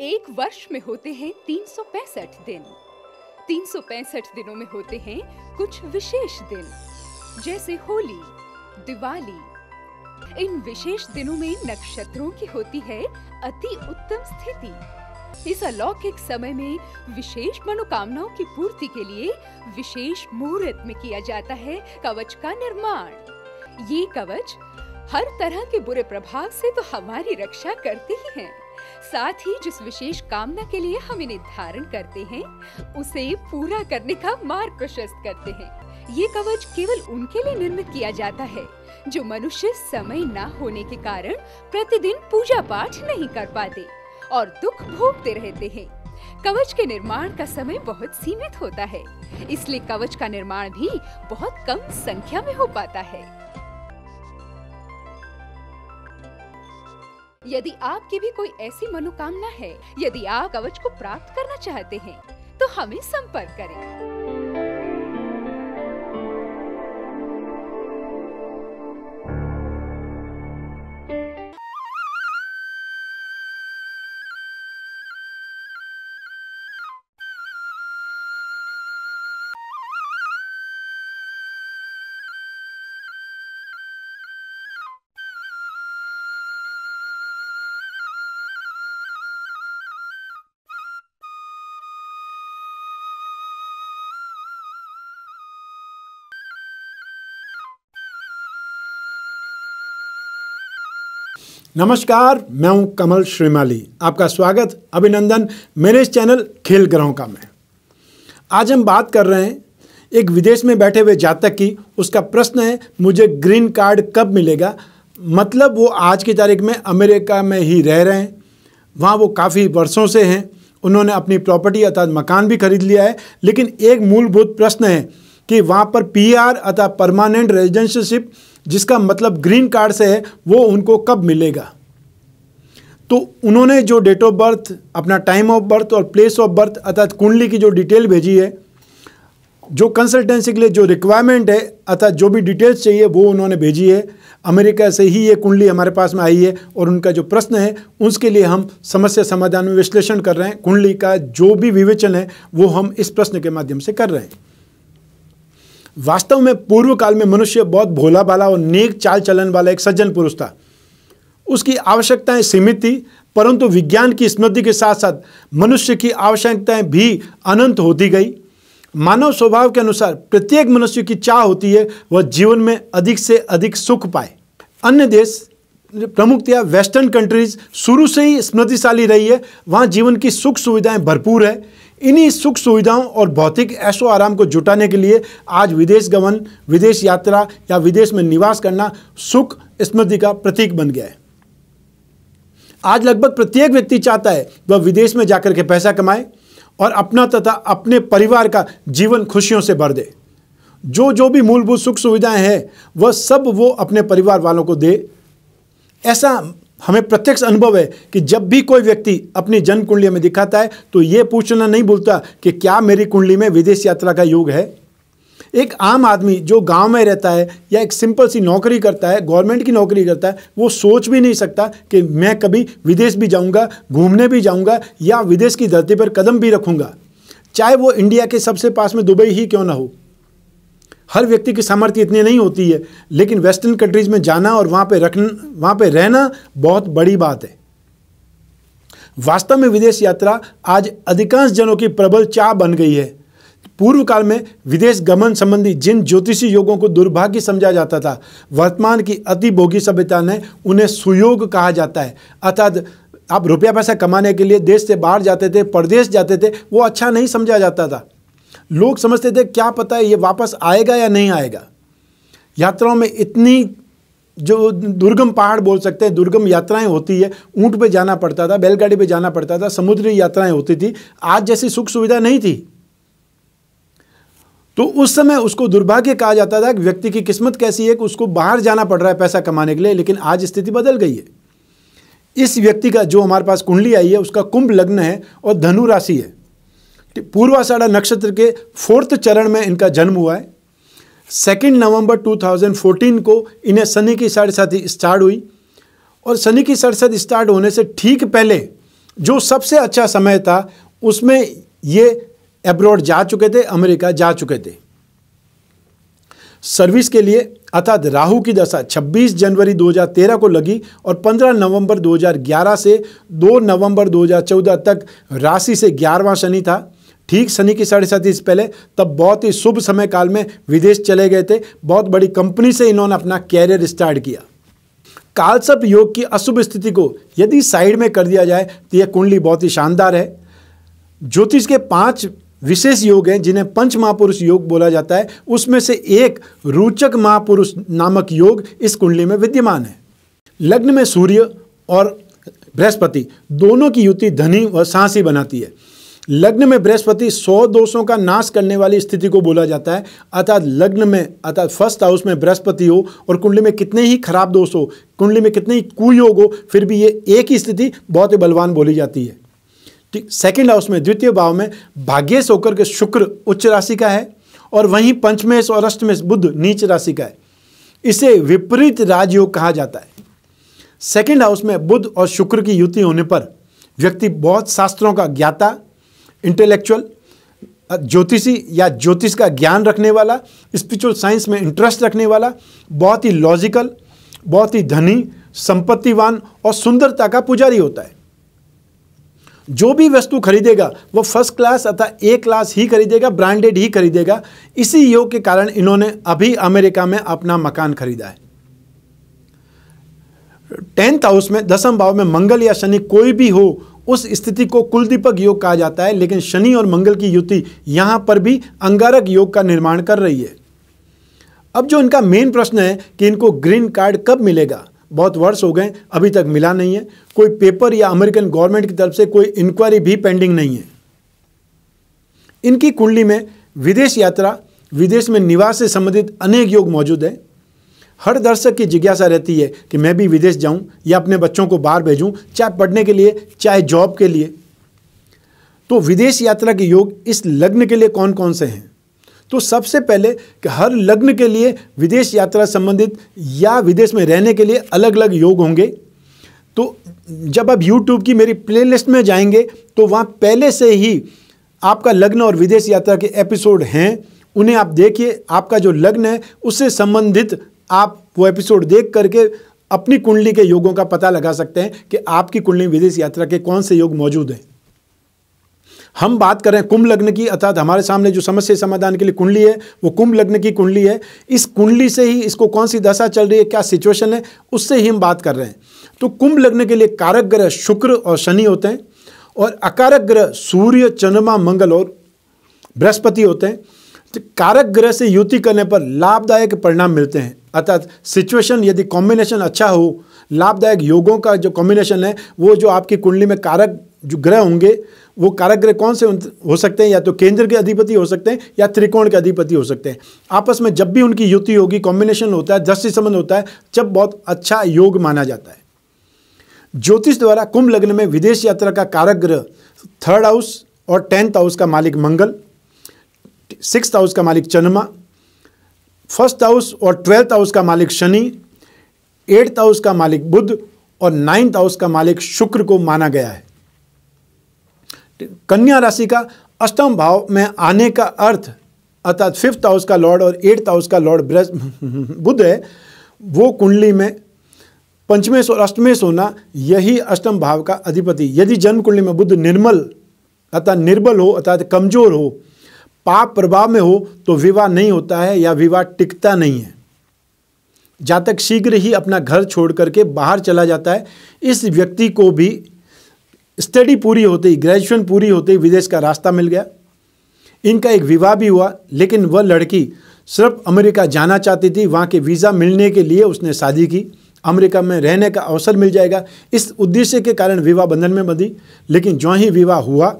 एक वर्ष में होते हैं तीन दिन तीन दिनों में होते हैं कुछ विशेष दिन जैसे होली दिवाली इन विशेष दिनों में नक्षत्रों की होती है अति उत्तम स्थिति इस अलौकिक समय में विशेष मनोकामनाओं की पूर्ति के लिए विशेष मुहूर्त में किया जाता है कवच का निर्माण ये कवच हर तरह के बुरे प्रभाव से तो हमारी रक्षा करते ही हैं। साथ ही जिस विशेष कामना के लिए हम इन्हें धारण करते हैं उसे पूरा करने का मार्ग प्रशस्त करते हैं ये कवच केवल उनके लिए निर्मित किया जाता है जो मनुष्य समय न होने के कारण प्रतिदिन पूजा पाठ नहीं कर पाते और दुख भोगते रहते हैं कवच के निर्माण का समय बहुत सीमित होता है इसलिए कवच का निर्माण भी बहुत कम संख्या में हो पाता है यदि आपकी भी कोई ऐसी मनोकामना है यदि आप कवच को प्राप्त करना चाहते हैं तो हमें संपर्क करें नमस्कार मैं हूं कमल श्रीमाली आपका स्वागत अभिनंदन मेरे इस चैनल खेल ग्रहों का में आज हम बात कर रहे हैं एक विदेश में बैठे हुए जातक की उसका प्रश्न है मुझे ग्रीन कार्ड कब मिलेगा मतलब वो आज की तारीख में अमेरिका में ही रह रहे हैं वहाँ वो काफ़ी वर्षों से हैं उन्होंने अपनी प्रॉपर्टी अर्थात मकान भी खरीद लिया है लेकिन एक मूलभूत प्रश्न है कि वहाँ पर पीआर अर्थात परमानेंट रेजिडेंशिप जिसका मतलब ग्रीन कार्ड से है वो उनको कब मिलेगा तो उन्होंने जो डेट ऑफ बर्थ अपना टाइम ऑफ बर्थ और प्लेस ऑफ बर्थ अर्थात कुंडली की जो डिटेल भेजी है जो कंसल्टेंसी के लिए जो रिक्वायरमेंट है अर्थात जो भी डिटेल्स चाहिए वो उन्होंने भेजी है अमेरिका से ही ये कुंडली हमारे पास में आई है और उनका जो प्रश्न है उसके लिए हम समस्या समाधान में विश्लेषण कर रहे हैं कुंडली का जो भी विवेचन है वो हम इस प्रश्न के माध्यम से कर रहे हैं वास्तव में पूर्व काल में मनुष्य बहुत भोला भाला और नेक चाल चलन वाला एक सज्जन पुरुष था उसकी आवश्यकताएं सीमित थी परंतु विज्ञान की स्मृति के साथ साथ मनुष्य की आवश्यकताएं भी अनंत होती गई मानव स्वभाव के अनुसार प्रत्येक मनुष्य की चाह होती है वह जीवन में अधिक से अधिक सुख पाए अन्य देश प्रमुखतया वेस्टर्न कंट्रीज शुरू से ही स्मृतिशाली रही है वहाँ जीवन की सुख सुविधाएं भरपूर है इन्हीं सुख सुविधाओं और भौतिक ऐशो आराम को जुटाने के लिए आज विदेश गमन विदेश यात्रा या विदेश में निवास करना सुख स्मृति का प्रतीक बन गया है आज लगभग प्रत्येक व्यक्ति चाहता है वह विदेश में जाकर के पैसा कमाए और अपना तथा अपने परिवार का जीवन खुशियों से भर दे जो जो भी मूलभूत सुख सुविधाएं हैं वह सब वो अपने परिवार वालों को दे ऐसा हमें प्रत्यक्ष अनुभव है कि जब भी कोई व्यक्ति अपनी जन्म कुंडली में दिखाता है तो ये पूछना नहीं भूलता कि क्या मेरी कुंडली में विदेश यात्रा का योग है एक आम आदमी जो गांव में रहता है या एक सिंपल सी नौकरी करता है गवर्नमेंट की नौकरी करता है वो सोच भी नहीं सकता कि मैं कभी विदेश भी जाऊंगा घूमने भी जाऊंगा या विदेश की धरती पर कदम भी रखूंगा चाहे वो इंडिया के सबसे पास में दुबई ही क्यों ना हो हर व्यक्ति की सामर्थ्य इतनी नहीं होती है लेकिन वेस्टर्न कंट्रीज़ में जाना और वहाँ पे रखना वहाँ पे रहना बहुत बड़ी बात है वास्तव में विदेश यात्रा आज अधिकांश जनों की प्रबल चाह बन गई है पूर्व काल में विदेश गमन संबंधी जिन ज्योतिषी योगों को दुर्भाग्य समझा जाता था वर्तमान की अति भोगी सभ्यता ने उन्हें सुयोग कहा जाता है अर्थात आप रुपया पैसा कमाने के लिए देश से बाहर जाते थे परदेश जाते थे वो अच्छा नहीं समझा जाता था लोग समझते थे क्या पता है ये वापस आएगा या नहीं आएगा यात्राओं में इतनी जो दुर्गम पहाड़ बोल सकते हैं दुर्गम यात्राएं होती है ऊँट पे जाना पड़ता था बैलगाड़ी पे जाना पड़ता था समुद्री यात्राएं होती थी आज जैसी सुख सुविधा नहीं थी तो उस समय उसको दुर्भाग्य कहा जाता था कि व्यक्ति की किस्मत कैसी है कि उसको बाहर जाना पड़ रहा है पैसा कमाने के लिए लेकिन आज स्थिति बदल गई है इस व्यक्ति का जो हमारे पास कुंडली आई है उसका कुंभ लग्न है और धनु राशि है पूर्वाषाढ़ा नक्षत्र के फोर्थ चरण में इनका जन्म हुआ है सेकेंड नवंबर 2014 को इन्हें शनि की साढ़े स्टार्ट हुई और शनि की सड़सठ स्टार्ट होने से ठीक पहले जो सबसे अच्छा समय था उसमें ये एब्रॉड जा चुके थे अमेरिका जा चुके थे सर्विस के लिए अर्थात राहु की दशा 26 जनवरी 2013 को लगी और 15 नवंबर 2011 से 2 नवंबर 2014 तक राशि से ग्यारहवां शनि था ठीक शनि की साढ़े सात इस पहले तब बहुत ही शुभ समय काल में विदेश चले गए थे बहुत बड़ी कंपनी से इन्होंने अपना कैरियर स्टार्ट किया कालसप योग की अशुभ स्थिति को यदि साइड में कर दिया जाए तो यह कुंडली बहुत ही शानदार है ज्योतिष के पांच विशेष योग हैं जिन्हें पंच महापुरुष योग बोला जाता है उसमें से एक रोचक महापुरुष नामक योग इस कुंडली में विद्यमान है लग्न में सूर्य और बृहस्पति दोनों की युति धनी व साहसी बनाती है लग्न में बृहस्पति सौ दोषों का नाश करने वाली स्थिति को बोला जाता है अर्थात लग्न में अर्थात फर्स्ट हाउस में बृहस्पति हो और कुंडली में कितने ही खराब दोष हो कुंडली में कितने ही कुयोग हो फिर भी ये एक ही स्थिति बहुत ही बलवान बोली जाती है ठीक सेकेंड हाउस में द्वितीय भाव में भाग्यश होकर के शुक्र उच्च राशि का है और वहीं पंचमेश और अष्टमेश बुद्ध नीच राशि का है इसे विपरीत राजयोग कहा जाता है सेकेंड हाउस में बुद्ध और शुक्र की युति होने पर व्यक्ति बहुत शास्त्रों का ज्ञाता इंटेलेक्चुअल ज्योतिषी या ज्योतिष का ज्ञान रखने वाला स्पिरिचुअल साइंस में इंटरेस्ट रखने वाला बहुत ही लॉजिकल बहुत ही धनी संपत्तिवान और सुंदरता का पुजारी होता है जो भी वस्तु खरीदेगा वो फर्स्ट क्लास अथवा ए क्लास ही खरीदेगा ब्रांडेड ही खरीदेगा इसी योग के कारण इन्होंने अभी अमेरिका में अपना मकान खरीदा है टेंथ हाउस में दसम भाव में मंगल या शनि कोई भी हो उस स्थिति को कुलदीपक योग कहा जाता है लेकिन शनि और मंगल की युति यहां पर भी अंगारक योग का निर्माण कर रही है अब जो इनका मेन प्रश्न है कि इनको ग्रीन कार्ड कब मिलेगा बहुत वर्ष हो गए अभी तक मिला नहीं है कोई पेपर या अमेरिकन गवर्नमेंट की तरफ से कोई इंक्वायरी भी पेंडिंग नहीं है इनकी कुंडली में विदेश यात्रा विदेश में निवास से संबंधित अनेक योग मौजूद हैं हर दर्शक की जिज्ञासा रहती है कि मैं भी विदेश जाऊं या अपने बच्चों को बाहर भेजूं चाहे पढ़ने के लिए चाहे जॉब के लिए तो विदेश यात्रा के योग इस लग्न के लिए कौन कौन से हैं तो सबसे पहले कि हर लग्न के लिए विदेश यात्रा संबंधित या विदेश में रहने के लिए अलग अलग योग होंगे तो जब आप YouTube की मेरी प्लेलिस्ट में जाएंगे तो वहाँ पहले से ही आपका लग्न और विदेश यात्रा के एपिसोड हैं उन्हें आप देखिए आपका जो लग्न है उससे संबंधित आप वो एपिसोड देख करके अपनी कुंडली के योगों का पता लगा सकते हैं कि आपकी कुंडली विदेश यात्रा के कौन से योग मौजूद हैं हम बात करें कुंभ लग्न की अर्थात हमारे सामने जो समस्या समाधान के लिए कुंडली है वो कुंभ लग्न की कुंडली है इस कुंडली से ही इसको कौन सी दशा चल रही है क्या सिचुएशन है उससे ही हम बात कर रहे हैं तो कुंभ लग्न के लिए कारक ग्रह शुक्र और शनि होते हैं और अकारक ग्रह सूर्य चंद्रमा मंगल और बृहस्पति होते हैं तो कारक ग्रह से युति करने पर लाभदायक परिणाम मिलते हैं अर्थात सिचुएशन यदि कॉम्बिनेशन अच्छा हो लाभदायक योगों का जो कॉम्बिनेशन है वो जो आपकी कुंडली में कारक जो ग्रह होंगे वो कारक ग्रह कौन से हो सकते हैं या तो केंद्र के अधिपति हो सकते हैं या त्रिकोण के अधिपति हो सकते हैं आपस में जब भी उनकी युति होगी कॉम्बिनेशन होता है दृष्टि संबंध होता है जब बहुत अच्छा योग माना जाता है ज्योतिष द्वारा कुंभ लग्न में विदेश यात्रा का कारक ग्रह थर्ड हाउस और टेंथ हाउस का मालिक मंगल सिक्स हाउस का मालिक चंद्रमा फर्स्ट हाउस और ट्वेल्थ हाउस का मालिक शनि एट्थ हाउस का मालिक बुद्ध और नाइन्थ हाउस का मालिक शुक्र को माना गया है कन्या राशि का अष्टम भाव में आने का अर्थ अर्थात फिफ्थ हाउस का लॉर्ड और एट्थ हाउस का लॉर्ड ब्रह बुद्ध है वो कुंडली में पंचमेश और अष्टमेश होना यही अष्टम भाव का अधिपति यदि जन्म कुंडली में बुद्ध निर्मल अर्थात निर्बल हो अर्थात कमजोर हो पाप प्रभाव में हो तो विवाह नहीं होता है या विवाह टिकता नहीं है जातक शीघ्र ही अपना घर छोड़ करके बाहर चला जाता है इस व्यक्ति को भी स्टडी पूरी होते ही ग्रेजुएशन पूरी होते ही विदेश का रास्ता मिल गया इनका एक विवाह भी हुआ लेकिन वह लड़की सिर्फ अमेरिका जाना चाहती थी वहाँ के वीज़ा मिलने के लिए उसने शादी की अमेरिका में रहने का अवसर मिल जाएगा इस उद्देश्य के कारण विवाह बंधन में बंधी लेकिन जो ही विवाह हुआ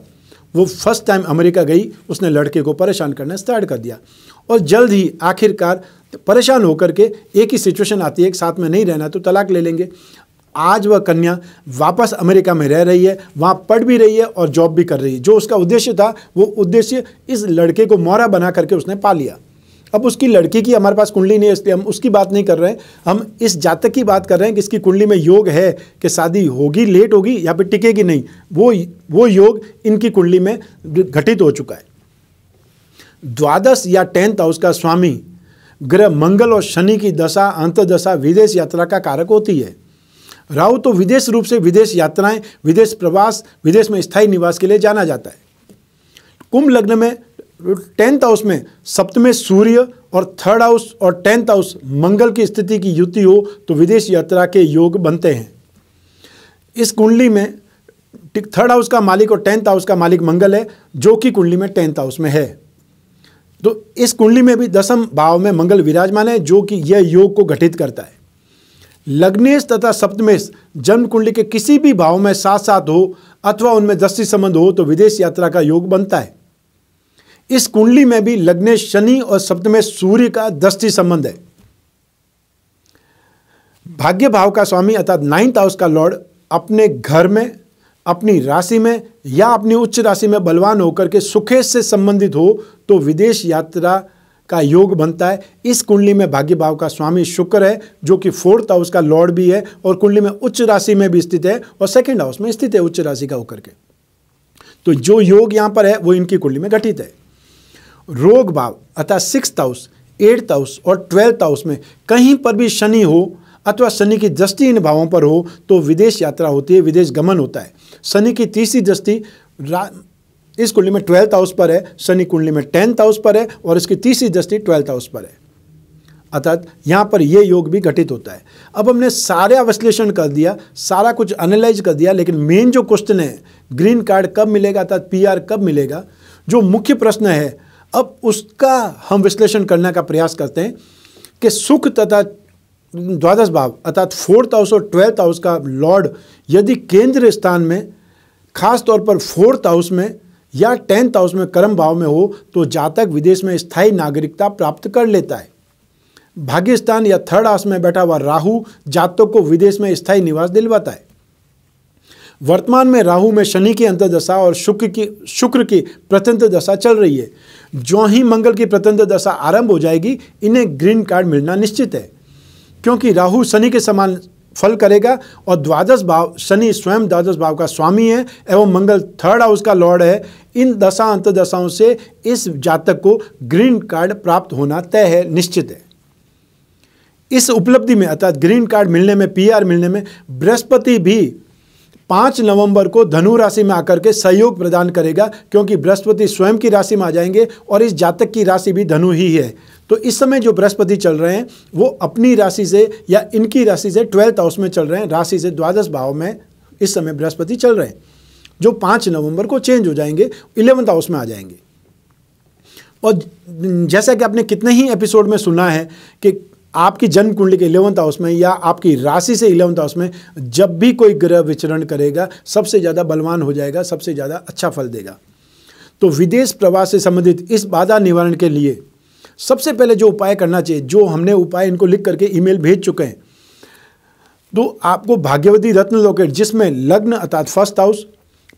वो फर्स्ट टाइम अमेरिका गई उसने लड़के को परेशान करना स्टार्ट कर दिया और जल्द ही आखिरकार परेशान होकर के एक ही सिचुएशन आती है एक साथ में नहीं रहना तो तलाक ले लेंगे आज वह कन्या वापस अमेरिका में रह रही है वहाँ पढ़ भी रही है और जॉब भी कर रही है जो उसका उद्देश्य था वो उद्देश्य इस लड़के को मौरा बना करके उसने पा लिया अब उसकी लड़की की हमारे पास कुंडली नहीं है इसलिए हम उसकी बात नहीं कर रहे हैं हम इस जातक की बात कर रहे हैं कि इसकी कुंडली में योग है कि शादी होगी लेट होगी या फिर टिकेगी नहीं वो वो योग इनकी कुंडली में घटित हो चुका है द्वादश या टेंथ हाउस का स्वामी ग्रह मंगल और शनि की दशा अंतदशा विदेश यात्रा का कारक होती है राहु तो विदेश रूप से विदेश यात्राएं विदेश प्रवास विदेश में स्थायी निवास के लिए जाना जाता है कुंभ लग्न में टेंथ हाउस में सप्तमें सूर्य और थर्ड हाउस और टेंथ हाउस मंगल की स्थिति की युति हो तो विदेश यात्रा के योग बनते हैं इस कुंडली में थर्ड हाउस का मालिक और टेंथ हाउस का मालिक मंगल है जो कि कुंडली में टेंथ हाउस में है तो इस कुंडली में भी दसम भाव में मंगल विराजमान है जो कि यह योग को घटित करता है लग्नेश तथा सप्तमेश जन्म कुंडली के किसी भी भाव में साथ साथ हो अथवा उनमें दृष्टि संबंध हो तो विदेश यात्रा का योग बनता है इस कुंडली में भी लग्ने शनि और सप्तमे सूर्य का दृष्टि संबंध है भाग्य भाव का स्वामी अर्थात नाइन्थ हाउस का लॉर्ड अपने घर में अपनी राशि में या अपनी उच्च राशि में बलवान होकर के सुखे से संबंधित हो तो विदेश यात्रा का योग बनता है इस कुंडली में भाग्य भाव का स्वामी शुक्र है जो कि फोर्थ हाउस का लॉर्ड भी है और कुंडली में उच्च राशि में भी स्थित है और सेकेंड हाउस में स्थित है उच्च राशि का होकर के तो जो योग यहाँ पर है वो इनकी कुंडली में घटित है रोग भाव अर्थात सिक्स हाउस एट्थ हाउस और ट्वेल्थ हाउस में कहीं पर भी शनि हो अथवा शनि की दृष्टि इन भावों पर हो तो विदेश यात्रा होती है विदेश गमन होता है शनि की तीसरी दृष्टि इस कुंडली में ट्वेल्थ हाउस पर है शनि कुंडली में टेंथ हाउस पर है और इसकी तीसरी दृष्टि ट्वेल्थ हाउस पर है अर्थात यहाँ पर यह योग भी घटित होता है अब हमने सारा विश्लेषण कर दिया सारा कुछ एनालाइज कर दिया लेकिन मेन जो क्वेश्चन है ग्रीन कार्ड कब मिलेगा अर्थात पी कब मिलेगा जो मुख्य प्रश्न है अब उसका हम विश्लेषण करने का प्रयास करते हैं कि सुख तथा द्वादश भाव अर्थात फोर्थ हाउस और ट्वेल्थ हाउस का लॉर्ड यदि केंद्र स्थान में खास तौर पर फोर्थ हाउस में या टेंथ हाउस में कर्म भाव में हो तो जातक विदेश में स्थायी नागरिकता प्राप्त कर लेता है भाग्यस्थान या थर्ड हाउस में बैठा हुआ राहु जातक को विदेश में स्थायी निवास दिलवाता है वर्तमान में राहु में शनि की अंतर्दशा और शुक्र की शुक्र की प्रत्यंत दशा चल रही है जो ही मंगल की प्रत्यंत दशा आरंभ हो जाएगी इन्हें ग्रीन कार्ड मिलना निश्चित है क्योंकि राहु शनि के समान फल करेगा और द्वादश भाव शनि स्वयं द्वादश भाव का स्वामी है एवं मंगल थर्ड हाउस का लॉर्ड है इन दशा अंतर्दशाओं से इस जातक को ग्रीन कार्ड प्राप्त होना तय है निश्चित है इस उपलब्धि में अर्थात ग्रीन कार्ड मिलने में पीआर मिलने में बृहस्पति भी पाँच नवंबर को धनु राशि में आकर के सहयोग प्रदान करेगा क्योंकि बृहस्पति स्वयं की राशि में आ जाएंगे और इस जातक की राशि भी धनु ही है तो इस समय जो बृहस्पति चल रहे हैं वो अपनी राशि से या इनकी राशि से ट्वेल्थ हाउस में चल रहे हैं राशि से द्वादश भाव में इस समय बृहस्पति चल रहे हैं जो पाँच नवंबर को चेंज हो जाएंगे इलेवंथ हाउस में आ जाएंगे और जैसा कि आपने कितने ही एपिसोड में सुना है कि आपकी जन्म कुंडली के इलेवंथ हाउस में या आपकी राशि से इलेवंथ हाउस में जब भी कोई ग्रह विचरण करेगा सबसे ज़्यादा बलवान हो जाएगा सबसे ज़्यादा अच्छा फल देगा तो विदेश प्रवास से संबंधित इस बाधा निवारण के लिए सबसे पहले जो उपाय करना चाहिए जो हमने उपाय इनको लिख करके ईमेल भेज चुके हैं तो आपको भाग्यवती रत्न लोकेट जिसमें लग्न अर्थात फर्स्ट हाउस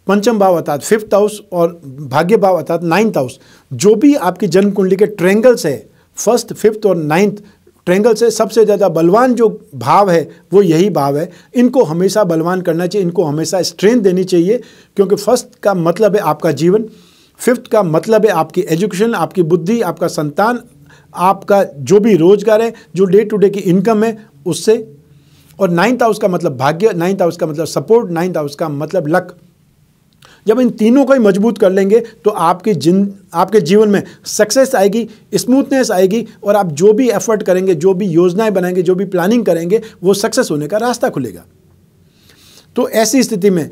पंचम भाव अर्थात फिफ्थ हाउस और भाग्य भाव अर्थात नाइन्थ हाउस जो भी आपकी जन्म कुंडली के ट्रेंगल्स है फर्स्ट फिफ्थ और नाइन्थ ट्रेंगल से सबसे ज़्यादा बलवान जो भाव है वो यही भाव है इनको हमेशा बलवान करना चाहिए इनको हमेशा स्ट्रेंथ देनी चाहिए क्योंकि फर्स्ट का मतलब है आपका जीवन फिफ्थ का मतलब है आपकी एजुकेशन आपकी बुद्धि आपका संतान आपका जो भी रोजगार है जो डे टू डे की इनकम है उससे और नाइन्थ हाउस का मतलब भाग्य नाइन्थ हाउस का मतलब सपोर्ट नाइन्थ हाउस का मतलब लक जब इन तीनों को ही मजबूत कर लेंगे तो आपके जिन आपके जीवन में सक्सेस आएगी स्मूथनेस आएगी और आप जो भी एफर्ट करेंगे जो भी योजनाएं बनाएंगे जो भी प्लानिंग करेंगे वो सक्सेस होने का रास्ता खुलेगा तो ऐसी स्थिति में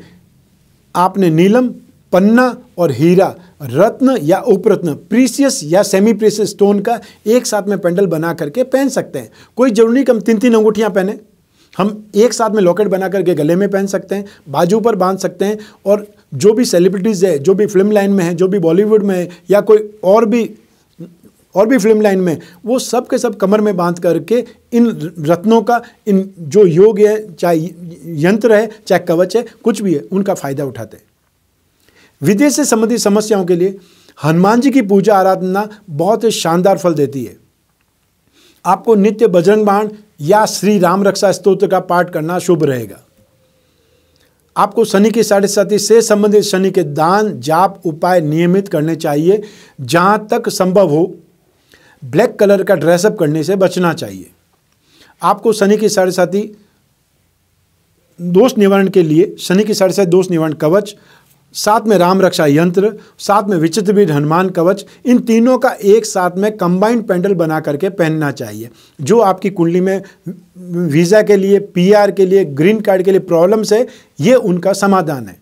आपने नीलम पन्ना और हीरा रत्न या उपरत्न प्रीसियस या सेमी प्रीसियस स्टोन का एक साथ में पेंडल बना करके पहन सकते हैं कोई जरूरी नहीं कि हम तीन तीन अंगूठियाँ पहने हम एक साथ में लॉकेट बना करके गले में पहन सकते हैं बाजू पर बांध सकते हैं और जो भी सेलिब्रिटीज़ है जो भी फिल्म लाइन में है जो भी बॉलीवुड में है या कोई और भी और भी फिल्म लाइन में वो सब के सब कमर में बांध करके इन रत्नों का इन जो योग है चाहे यंत्र है चाहे कवच है कुछ भी है उनका फ़ायदा उठाते हैं विदेश से संबंधित समस्याओं के लिए हनुमान जी की पूजा आराधना बहुत शानदार फल देती है आपको नित्य बजरंग बाण या श्री राम रक्षा स्त्रोत्र का पाठ करना शुभ रहेगा आपको शनि की साढ़े साथी से संबंधित शनि के दान जाप उपाय नियमित करने चाहिए जहाँ तक संभव हो ब्लैक कलर का ड्रेसअप करने से बचना चाहिए आपको शनि की साढ़े साथी दोष निवारण के लिए शनि की साढ़े साथ दोष निवारण कवच साथ में राम रक्षा यंत्र साथ में विचित्रवीर हनुमान कवच इन तीनों का एक साथ में कंबाइंड पेंडल बना करके पहनना चाहिए जो आपकी कुंडली में वीज़ा के लिए पीआर के लिए ग्रीन कार्ड के लिए प्रॉब्लम्स है ये उनका समाधान है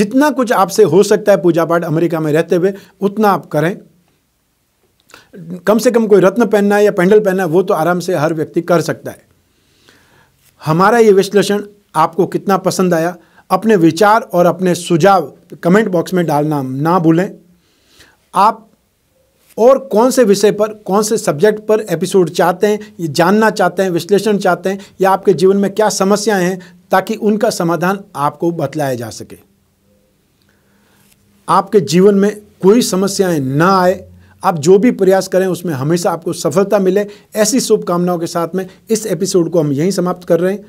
जितना कुछ आपसे हो सकता है पूजा पाठ अमेरिका में रहते हुए उतना आप करें कम से कम कोई रत्न पहनना है या पेंडल पहनना है वो तो आराम से हर व्यक्ति कर सकता है हमारा ये विश्लेषण आपको कितना पसंद आया अपने विचार और अपने सुझाव कमेंट बॉक्स में डालना ना भूलें आप और कौन से विषय पर कौन से सब्जेक्ट पर एपिसोड चाहते हैं ये जानना चाहते हैं विश्लेषण चाहते हैं या आपके जीवन में क्या समस्याएं हैं ताकि उनका समाधान आपको बतलाया जा सके आपके जीवन में कोई समस्याएं ना आए आप जो भी प्रयास करें उसमें हमेशा आपको सफलता मिले ऐसी शुभकामनाओं के साथ में इस एपिसोड को हम यहीं समाप्त कर रहे हैं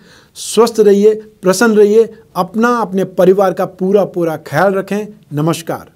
स्वस्थ रहिए प्रसन्न रहिए अपना अपने परिवार का पूरा पूरा ख्याल रखें नमस्कार